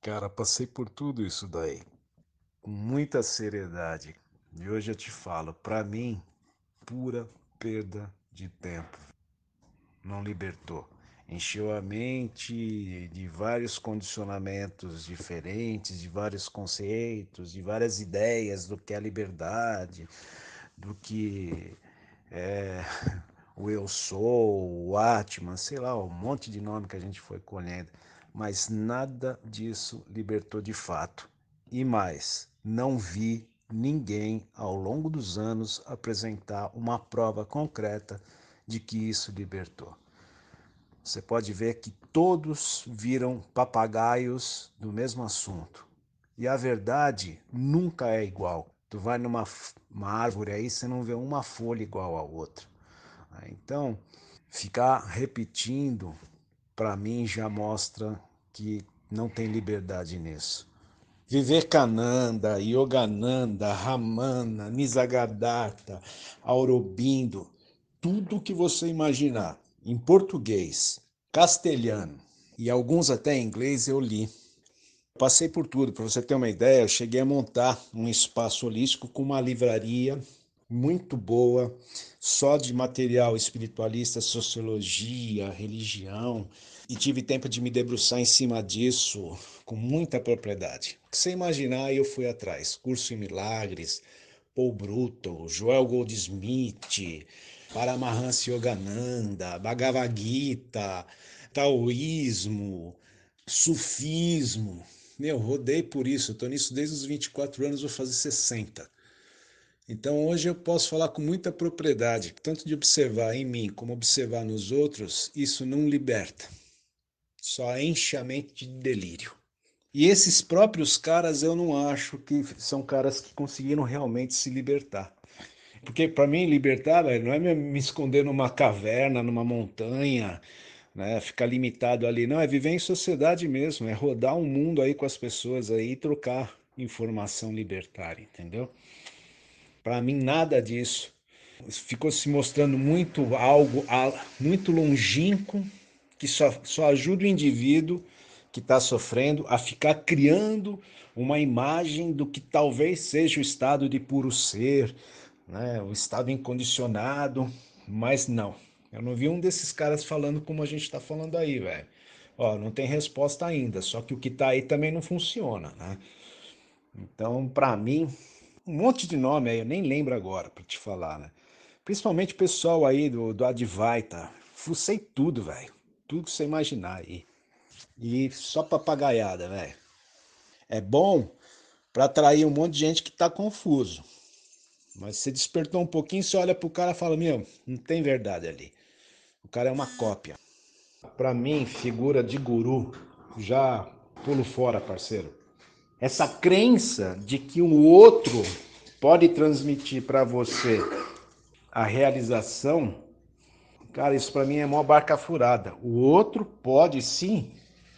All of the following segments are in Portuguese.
Cara, passei por tudo isso daí, com muita seriedade. E hoje eu te falo, para mim, pura perda de tempo. Não libertou. Encheu a mente de vários condicionamentos diferentes, de vários conceitos, de várias ideias do que é liberdade, do que é, o eu sou, o Atman, sei lá, um monte de nome que a gente foi colhendo mas nada disso libertou de fato. E mais, não vi ninguém ao longo dos anos apresentar uma prova concreta de que isso libertou. Você pode ver que todos viram papagaios do mesmo assunto. E a verdade nunca é igual. Tu vai numa árvore aí, você não vê uma folha igual à outra. Então, ficar repetindo, para mim, já mostra que não tem liberdade nisso. Vivekananda, Yogananda, Ramana, Nisargadatta, Aurobindo, tudo que você imaginar, em português, castelhano e alguns até em inglês eu li. Passei por tudo, para você ter uma ideia, eu cheguei a montar um espaço holístico com uma livraria muito boa, só de material espiritualista, sociologia, religião, e tive tempo de me debruçar em cima disso com muita propriedade. Sem imaginar, eu fui atrás. Curso em Milagres, Paul Bruto, Joel Goldsmith, Paramahansa Yogananda, Bhagavad Gita, Taoísmo, Sufismo. Meu, rodei por isso, estou nisso desde os 24 anos, vou fazer 60. Então hoje eu posso falar com muita propriedade, tanto de observar em mim como observar nos outros, isso não liberta. Só enche a mente de delírio. E esses próprios caras eu não acho que são caras que conseguiram realmente se libertar. Porque para mim libertar véio, não é me esconder numa caverna, numa montanha, né? ficar limitado ali, não, é viver em sociedade mesmo, é rodar o um mundo aí com as pessoas aí e trocar informação libertária, entendeu? Para mim, nada disso. Ficou se mostrando muito algo muito longínquo que só, só ajuda o indivíduo que está sofrendo a ficar criando uma imagem do que talvez seja o estado de puro ser, né? o estado incondicionado, mas não. Eu não vi um desses caras falando como a gente está falando aí, velho. Ó, não tem resposta ainda, só que o que está aí também não funciona, né? Então, para mim, um monte de nome aí, eu nem lembro agora para te falar, né? Principalmente o pessoal aí do, do Advaita. Fucei tudo, velho. Tudo que você imaginar aí. E só papagaiada, velho. É bom para atrair um monte de gente que tá confuso. Mas você despertou um pouquinho, você olha pro cara e fala: Meu, não tem verdade ali. O cara é uma cópia. Para mim, figura de guru, já pulo fora, parceiro essa crença de que o outro pode transmitir para você a realização, cara, isso para mim é uma barca furada. O outro pode sim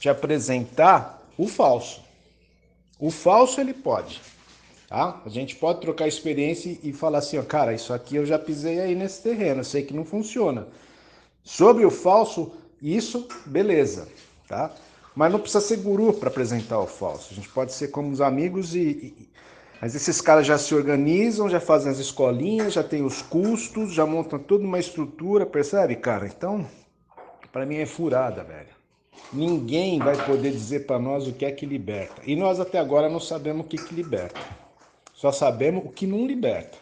te apresentar o falso. O falso ele pode. Tá? A gente pode trocar experiência e falar assim, ó, cara, isso aqui eu já pisei aí nesse terreno, sei que não funciona. Sobre o falso, isso, beleza, tá? Mas não precisa ser guru para apresentar o falso. A gente pode ser como os amigos e, e. Mas esses caras já se organizam, já fazem as escolinhas, já tem os custos, já montam toda uma estrutura, percebe, cara? Então, para mim é furada, velho. Ninguém vai poder dizer para nós o que é que liberta. E nós até agora não sabemos o que, que liberta. Só sabemos o que não liberta.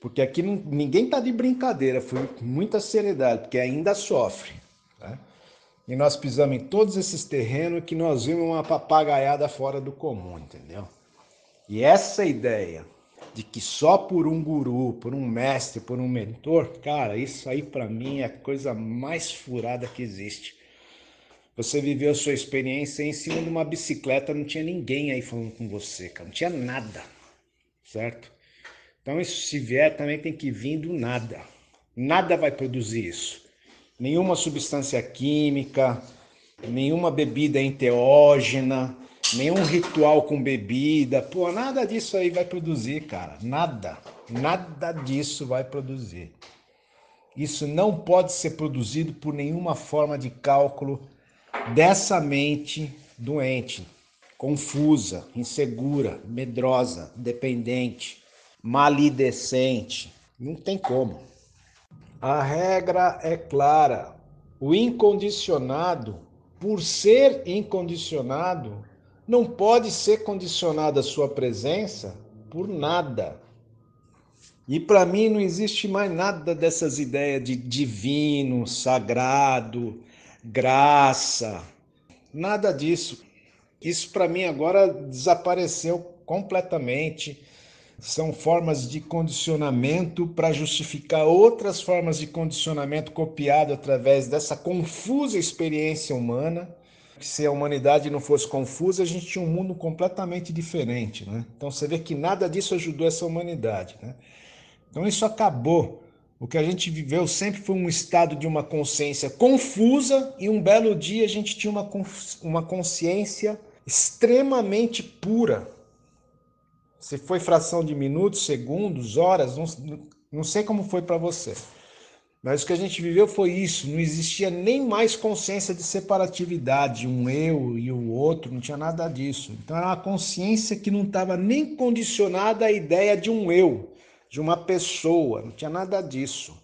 Porque aqui não, ninguém está de brincadeira, foi com muita seriedade, porque ainda sofre. Né? E nós pisamos em todos esses terrenos que nós vimos uma papagaiada fora do comum, entendeu? E essa ideia de que só por um guru, por um mestre, por um mentor, cara, isso aí para mim é a coisa mais furada que existe. Você viveu sua experiência em cima de uma bicicleta, não tinha ninguém aí falando com você, cara, não tinha nada, certo? Então isso se vier também tem que vir do nada. Nada vai produzir isso nenhuma substância química, nenhuma bebida enteógena, nenhum ritual com bebida, pô, nada disso aí vai produzir, cara. Nada, nada disso vai produzir. Isso não pode ser produzido por nenhuma forma de cálculo dessa mente doente, confusa, insegura, medrosa, dependente, maledicente. Não tem como. A regra é clara. O incondicionado, por ser incondicionado, não pode ser condicionado à sua presença por nada. E para mim não existe mais nada dessas ideias de divino, sagrado, graça, nada disso. Isso para mim agora desapareceu completamente são formas de condicionamento para justificar outras formas de condicionamento copiado através dessa confusa experiência humana. Se a humanidade não fosse confusa, a gente tinha um mundo completamente diferente, né? Então você vê que nada disso ajudou essa humanidade, né? Então isso acabou. O que a gente viveu sempre foi um estado de uma consciência confusa e um belo dia a gente tinha uma, uma consciência extremamente pura, se foi fração de minutos, segundos, horas, não, não sei como foi para você. Mas o que a gente viveu foi isso, não existia nem mais consciência de separatividade, um eu e o outro, não tinha nada disso. Então era uma consciência que não estava nem condicionada à ideia de um eu, de uma pessoa, não tinha nada disso,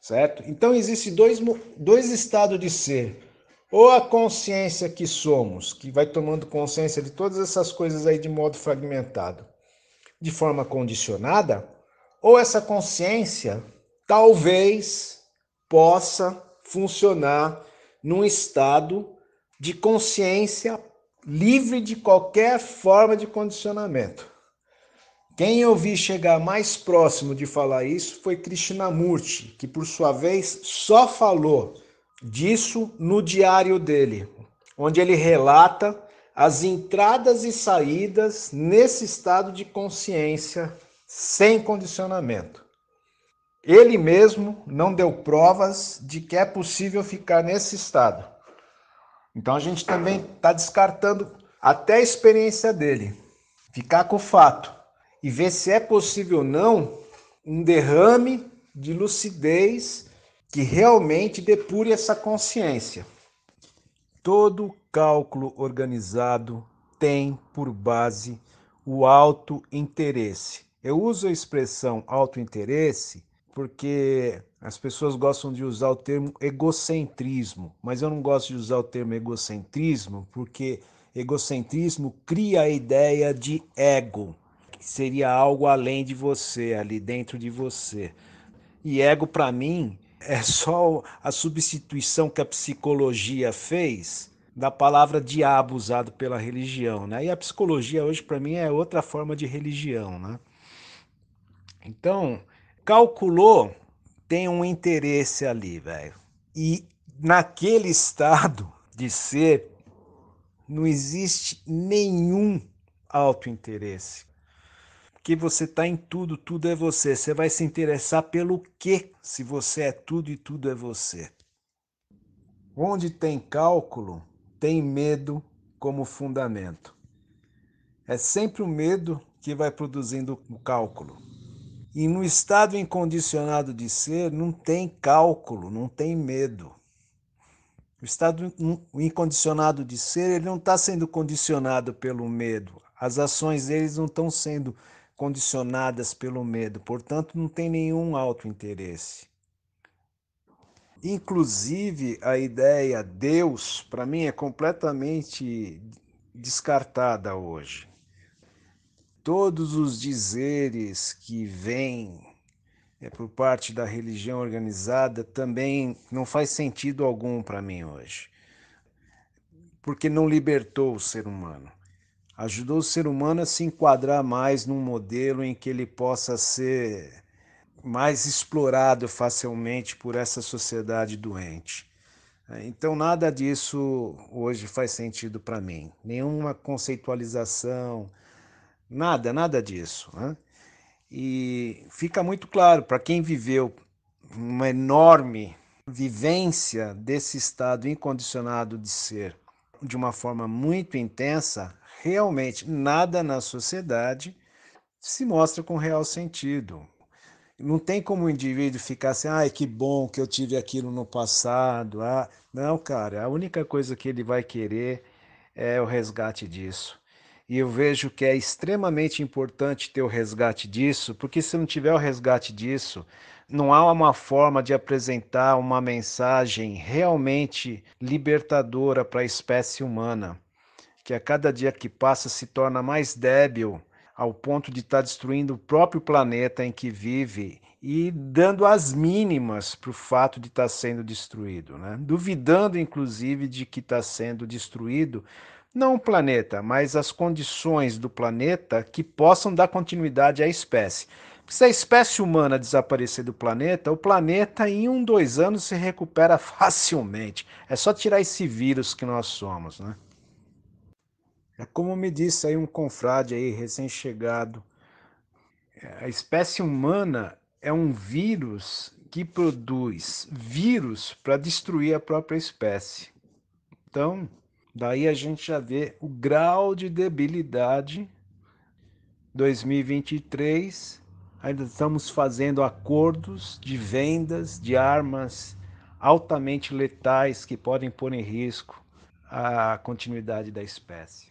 certo? Então existe dois, dois estados de ser, ou a consciência que somos, que vai tomando consciência de todas essas coisas aí de modo fragmentado, de forma condicionada, ou essa consciência talvez possa funcionar num estado de consciência livre de qualquer forma de condicionamento. Quem eu vi chegar mais próximo de falar isso foi Krishnamurti, que por sua vez só falou disso no diário dele, onde ele relata as entradas e saídas nesse estado de consciência sem condicionamento. Ele mesmo não deu provas de que é possível ficar nesse estado. Então a gente também está descartando até a experiência dele, ficar com o fato e ver se é possível ou não um derrame de lucidez que realmente depure essa consciência. Todo cálculo organizado tem por base o interesse. Eu uso a expressão interesse porque as pessoas gostam de usar o termo egocentrismo, mas eu não gosto de usar o termo egocentrismo porque egocentrismo cria a ideia de ego, que seria algo além de você, ali dentro de você. E ego para mim é só a substituição que a psicologia fez da palavra diabo usado pela religião, né? E a psicologia hoje para mim é outra forma de religião, né? Então, calculou tem um interesse ali, velho. E naquele estado de ser não existe nenhum autointeresse porque você está em tudo, tudo é você. Você vai se interessar pelo que, se você é tudo e tudo é você. Onde tem cálculo, tem medo como fundamento. É sempre o medo que vai produzindo o cálculo. E no estado incondicionado de ser, não tem cálculo, não tem medo. O estado incondicionado de ser, ele não está sendo condicionado pelo medo. As ações deles não estão sendo condicionadas pelo medo, portanto, não tem nenhum autointeresse. Inclusive, a ideia Deus, para mim, é completamente descartada hoje. Todos os dizeres que vêm é, por parte da religião organizada também não faz sentido algum para mim hoje, porque não libertou o ser humano. Ajudou o ser humano a se enquadrar mais num modelo em que ele possa ser mais explorado facilmente por essa sociedade doente. É, então, nada disso hoje faz sentido para mim. Nenhuma conceitualização, nada, nada disso. Né? E fica muito claro para quem viveu uma enorme vivência desse estado incondicionado de ser de uma forma muito intensa, realmente nada na sociedade se mostra com real sentido. Não tem como o indivíduo ficar assim, ai, ah, que bom que eu tive aquilo no passado. Ah, não, cara, a única coisa que ele vai querer é o resgate disso. E eu vejo que é extremamente importante ter o resgate disso, porque se não tiver o resgate disso, não há uma forma de apresentar uma mensagem realmente libertadora para a espécie humana que a cada dia que passa se torna mais débil, ao ponto de estar tá destruindo o próprio planeta em que vive e dando as mínimas para o fato de estar tá sendo destruído, né? duvidando inclusive de que está sendo destruído não o planeta, mas as condições do planeta que possam dar continuidade à espécie. Se a espécie humana desaparecer do planeta, o planeta em um, dois anos se recupera facilmente. É só tirar esse vírus que nós somos, né? É como me disse aí um confrade aí recém-chegado, a espécie humana é um vírus que produz vírus para destruir a própria espécie. Então, daí a gente já vê o grau de debilidade 2023 ainda estamos fazendo acordos de vendas de armas altamente letais que podem pôr em risco a continuidade da espécie.